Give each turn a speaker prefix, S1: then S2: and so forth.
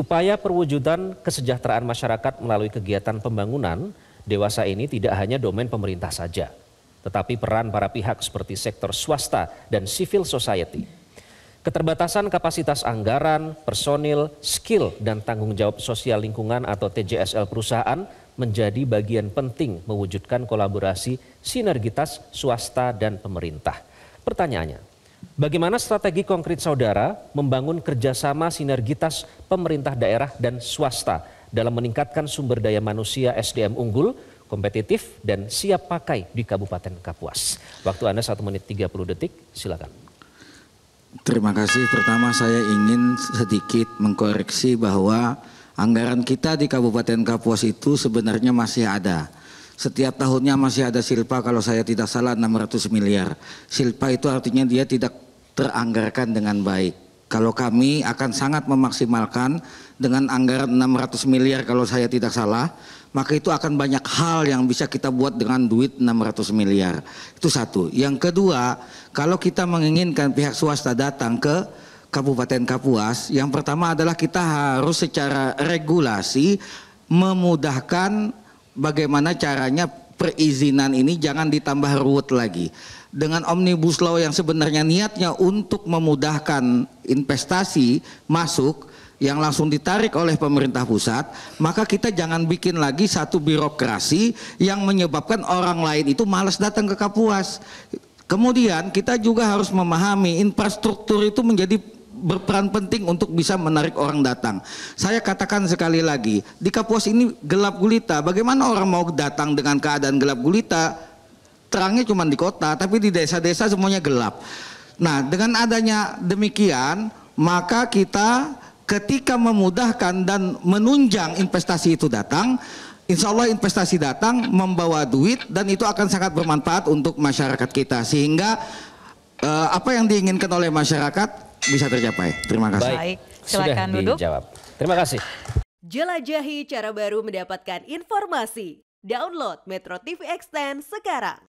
S1: Upaya perwujudan kesejahteraan masyarakat melalui kegiatan pembangunan dewasa ini tidak hanya domain pemerintah saja, tetapi peran para pihak seperti sektor swasta dan civil society. Keterbatasan kapasitas anggaran, personil, skill, dan tanggung jawab sosial lingkungan atau TJSL perusahaan menjadi bagian penting mewujudkan kolaborasi sinergitas swasta dan pemerintah. Pertanyaannya, Bagaimana strategi konkret saudara membangun kerjasama sinergitas pemerintah daerah dan swasta dalam meningkatkan sumber daya manusia SDM unggul, kompetitif, dan siap pakai di Kabupaten Kapuas? Waktu Anda 1 menit 30 detik,
S2: silakan. Terima kasih. Pertama saya ingin sedikit mengkoreksi bahwa anggaran kita di Kabupaten Kapuas itu sebenarnya masih ada setiap tahunnya masih ada silpa kalau saya tidak salah 600 miliar. Silpa itu artinya dia tidak teranggarkan dengan baik. Kalau kami akan sangat memaksimalkan dengan anggaran 600 miliar kalau saya tidak salah, maka itu akan banyak hal yang bisa kita buat dengan duit 600 miliar. Itu satu. Yang kedua, kalau kita menginginkan pihak swasta datang ke Kabupaten Kapuas, yang pertama adalah kita harus secara regulasi memudahkan bagaimana caranya perizinan ini jangan ditambah ruwet lagi. Dengan omnibus law yang sebenarnya niatnya untuk memudahkan investasi masuk yang langsung ditarik oleh pemerintah pusat, maka kita jangan bikin lagi satu birokrasi yang menyebabkan orang lain itu malas datang ke Kapuas. Kemudian kita juga harus memahami infrastruktur itu menjadi berperan penting untuk bisa menarik orang datang. Saya katakan sekali lagi, di Kapuas ini gelap gulita. Bagaimana orang mau datang dengan keadaan gelap gulita? Terangnya cuma di kota, tapi di desa-desa semuanya gelap. Nah, dengan adanya demikian, maka kita ketika memudahkan dan menunjang investasi itu datang, insya Allah investasi datang membawa duit dan itu akan sangat bermanfaat untuk masyarakat kita sehingga eh, apa yang diinginkan oleh masyarakat bisa tercapai. Terima kasih. Baik, silakan Sudah duduk. Dijawab. Terima kasih.
S1: Jelajahi cara baru mendapatkan informasi. Download
S2: Metro TV Extend sekarang.